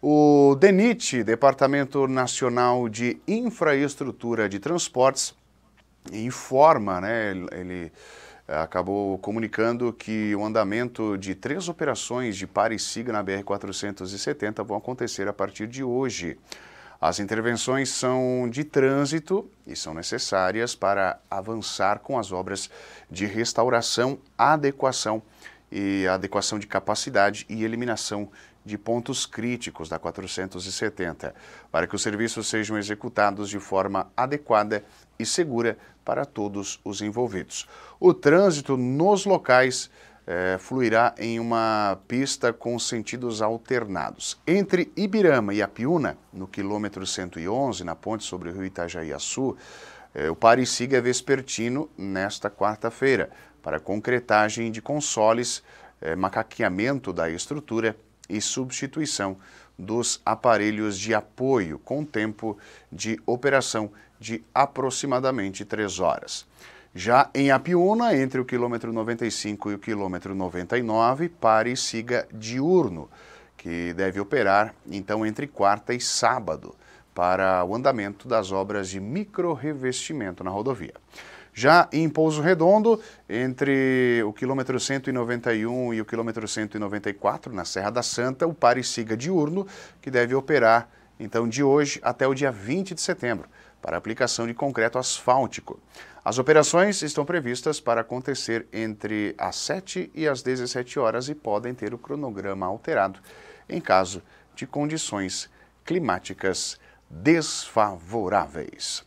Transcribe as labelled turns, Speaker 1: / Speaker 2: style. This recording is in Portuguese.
Speaker 1: O DENIT, Departamento Nacional de Infraestrutura de Transportes, informa, né, ele eh, acabou comunicando que o andamento de três operações de pare e siga na BR-470 vão acontecer a partir de hoje. As intervenções são de trânsito e são necessárias para avançar com as obras de restauração, adequação e adequação de capacidade e eliminação de pontos críticos da 470, para que os serviços sejam executados de forma adequada e segura para todos os envolvidos. O trânsito nos locais é, fluirá em uma pista com sentidos alternados. Entre Ibirama e Apiúna, no quilômetro 111, na ponte sobre o rio Itajaí-Açu, é, eh, o pare siga vespertino nesta quarta-feira, para concretagem de consoles, eh, macaqueamento da estrutura e substituição dos aparelhos de apoio, com tempo de operação de aproximadamente 3 horas. Já em Apiúna, entre o quilômetro 95 e o quilômetro 99, pare e siga diurno, que deve operar então entre quarta e sábado para o andamento das obras de micro revestimento na rodovia. Já em Pouso Redondo, entre o quilômetro 191 e o quilômetro 194, na Serra da Santa, o pare siga diurno, que deve operar então de hoje até o dia 20 de setembro, para aplicação de concreto asfáltico. As operações estão previstas para acontecer entre as 7 e as 17 horas e podem ter o cronograma alterado em caso de condições climáticas desfavoráveis.